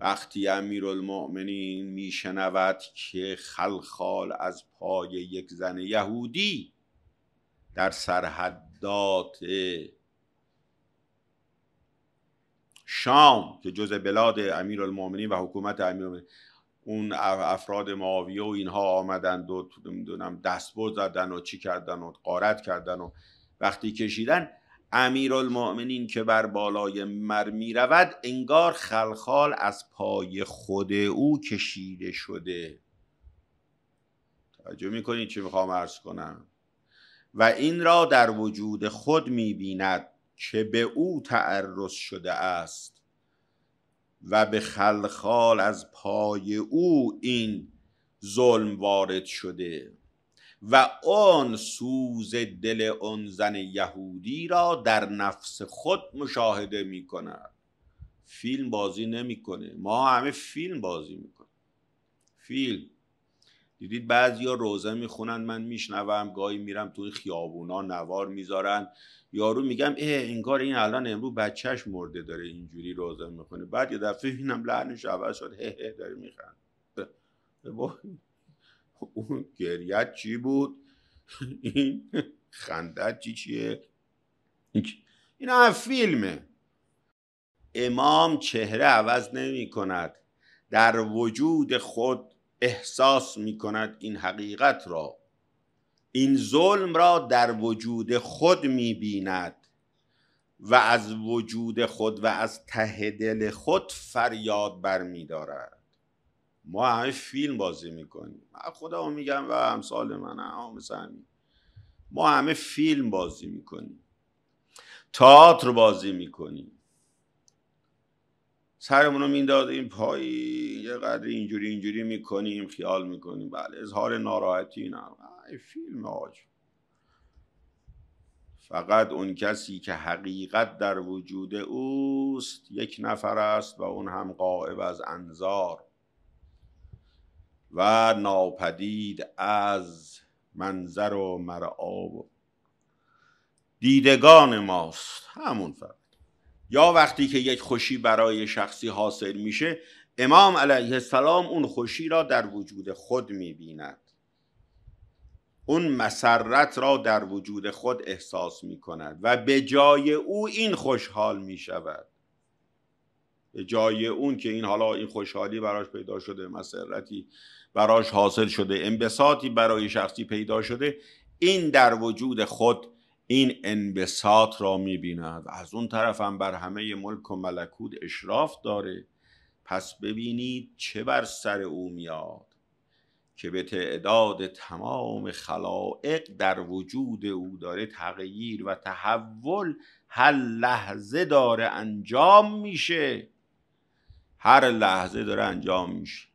وقتی امیرالمؤمنین میشنود که خلخال از پای یک زن یهودی در سرحدات شام که جز بلاد امیرالمؤمنین و حکومت امیرالمؤمنین اون افراد معاویه و اینها آمدند و نمیدونم دستبر زدن و چی کردن و قارت کردن و وقتی کشیدن امیرالمؤمنین که بر بالای مر می رود انگار خلخال از پای خود او کشیده شده توجه کنید چی میخوام عرض کنم و این را در وجود خود می بیند که به او تعرض شده است و به خلخال از پای او این ظلم وارد شده و آن سوز دل آن زن یهودی را در نفس خود مشاهده می کند فیلم بازی نمیکنه ما همه فیلم بازی میکنیم فیلم دیدید ها روزه می میخونن من میشنوم گاهی میرم توی خیابونا نوار میذارن یارو میگم اه انگار این الان امرو بچهش مرده داره اینجوری روزه میخونه بعد یه دفعه اینم لحنش عوض شد هه هه داره میخند خب، اون گریت چی بود این خندت چی چیه این هم فیلمه امام چهره عوض نمی کند در وجود خود احساس می کند این حقیقت را این ظلم را در وجود خود می بیند و از وجود خود و از ته دل خود فریاد دارد ما همه فیلم بازی میکنیم من خدا میگم و همسال من هم مثل ما همه فیلم بازی میکنیم تئاتر بازی میکنیم سرمون رو این پایی یه قدر اینجوری اینجوری میکنیم خیال میکنیم بله اظهار ناراحتی نه فیلم آج فقط اون کسی که حقیقت در وجود اوست یک نفر است و اون هم قائب از انظار و ناپدید از منظر و مرعا دیدگان ماست همون فرق یا وقتی که یک خوشی برای شخصی حاصل میشه امام علیه السلام اون خوشی را در وجود خود میبیند اون مسرت را در وجود خود احساس میکند و به جای او این خوشحال میشود جای اون که این حالا این خوشحالی براش پیدا شده مسرتی براش حاصل شده انبساطی برای شخصی پیدا شده این در وجود خود این انبساط را میبیند از اون طرف هم بر همه ملک و ملکوت اشراف داره پس ببینید چه بر سر او میاد که به تعداد تمام خلائق در وجود او داره تغییر و تحول هر لحظه داره انجام میشه هر لحظه داره انجام میشه